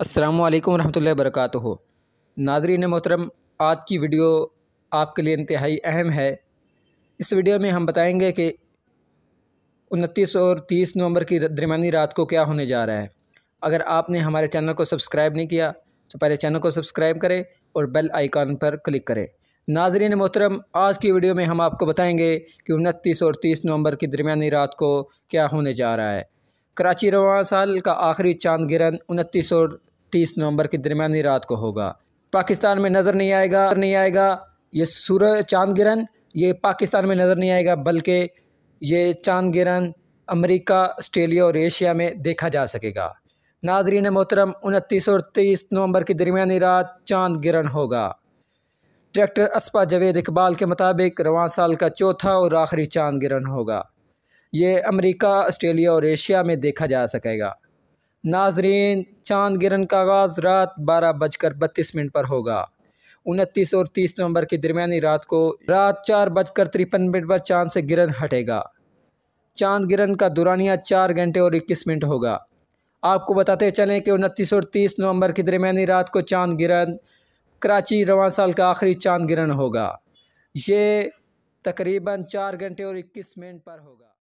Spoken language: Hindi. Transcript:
असलकम वालेकुम वरक नाजरीन मोहतरम आज की वीडियो आपके लिए इंतहाई अहम है इस वीडियो में हम बताएंगे कि उनतीस और तीस नवंबर की दरमियानी रात को क्या होने जा रहा है अगर आपने हमारे चैनल को सब्सक्राइब नहीं किया तो पहले चैनल को सब्सक्राइब करें और बेल आइकॉन पर क्लिक करें नाजरीन मोहतरम आज की वीडियो में हम आपको बताएंगे कि उनतीस और तीस नवंबर की दरमियानी रात को क्या होने जा रहा है कराची रवान साल का आखिरी चांद गिरन उनतीस और तीस नवंबर की दरमियानी रात को होगा पाकिस्तान में नज़र नहीं आएगा नहीं आएगा ये सूर चांद गिरन ये पाकिस्तान में नज़र नहीं आएगा बल्कि ये चांद गिरन अमरीका ऑस्ट्रेलिया और एशिया में देखा जा सकेगा नाजरीन मोहतरम उनतीस और तेईस नवंबर की दरमियानी रात चांद गिरन होगा डायरेक्टर असपा जवेद इकबाल के मुताबिक रवान साल का चौथा और आखिरी चांद गिरन होगा ये अमेरिका ऑस्ट्रेलिया और एशिया में देखा जा सकेगा नाजरीन चांद गिरन का आगाज़ रात बारह बजकर बत्तीस मिनट पर होगा उनतीस और तीस नवंबर के दरमियानी रात को रात चार बजकर तिरपन मिनट पर चांद से गिरन हटेगा चांद गिरन का दुरानिया चार घंटे और इक्कीस मिनट होगा आपको बताते चलें कि उनतीस और तीस नवंबर के दरमियानी रात को चांद गिरन कराची रवान साल का आखिरी चांद गिरन होगा ये तकरीबन चार घंटे और इक्कीस मिनट पर होगा